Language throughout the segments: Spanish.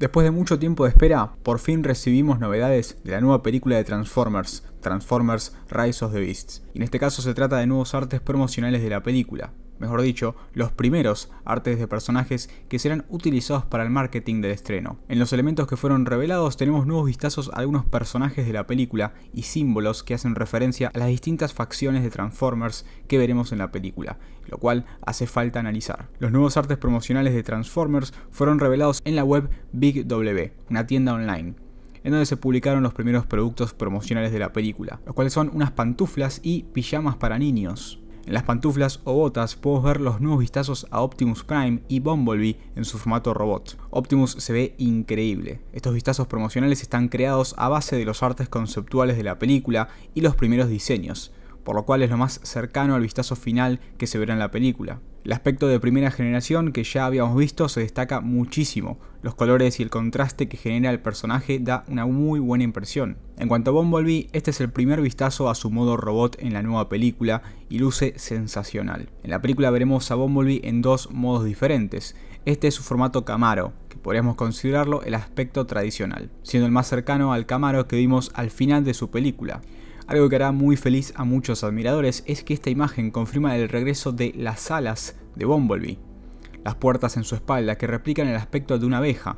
Después de mucho tiempo de espera, por fin recibimos novedades de la nueva película de Transformers, Transformers Rise of the Beasts. Y en este caso se trata de nuevos artes promocionales de la película, mejor dicho, los primeros artes de personajes que serán utilizados para el marketing del estreno. En los elementos que fueron revelados tenemos nuevos vistazos a algunos personajes de la película y símbolos que hacen referencia a las distintas facciones de Transformers que veremos en la película, lo cual hace falta analizar. Los nuevos artes promocionales de Transformers fueron revelados en la web Big W, una tienda online en donde se publicaron los primeros productos promocionales de la película, los cuales son unas pantuflas y pijamas para niños. En las pantuflas o botas podemos ver los nuevos vistazos a Optimus Prime y Bumblebee en su formato robot. Optimus se ve increíble. Estos vistazos promocionales están creados a base de los artes conceptuales de la película y los primeros diseños, por lo cual es lo más cercano al vistazo final que se verá en la película. El aspecto de primera generación que ya habíamos visto se destaca muchísimo. Los colores y el contraste que genera el personaje da una muy buena impresión. En cuanto a Bumblebee, este es el primer vistazo a su modo robot en la nueva película y luce sensacional. En la película veremos a Bumblebee en dos modos diferentes. Este es su formato Camaro, que podríamos considerarlo el aspecto tradicional, siendo el más cercano al Camaro que vimos al final de su película. Algo que hará muy feliz a muchos admiradores es que esta imagen confirma el regreso de las alas de Bumblebee, las puertas en su espalda que replican el aspecto de una abeja,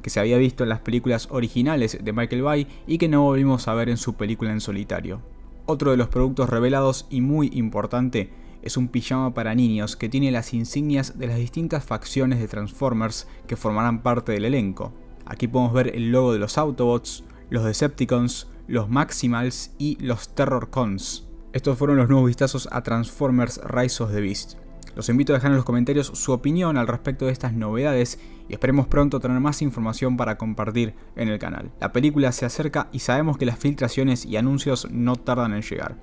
que se había visto en las películas originales de Michael Bay y que no volvimos a ver en su película en solitario. Otro de los productos revelados y muy importante es un pijama para niños que tiene las insignias de las distintas facciones de Transformers que formarán parte del elenco. Aquí podemos ver el logo de los Autobots, los Decepticons, los Maximals y los Terror Cons. Estos fueron los nuevos vistazos a Transformers Rise of the Beast. Los invito a dejar en los comentarios su opinión al respecto de estas novedades y esperemos pronto tener más información para compartir en el canal. La película se acerca y sabemos que las filtraciones y anuncios no tardan en llegar.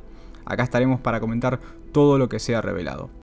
Acá estaremos para comentar todo lo que sea revelado.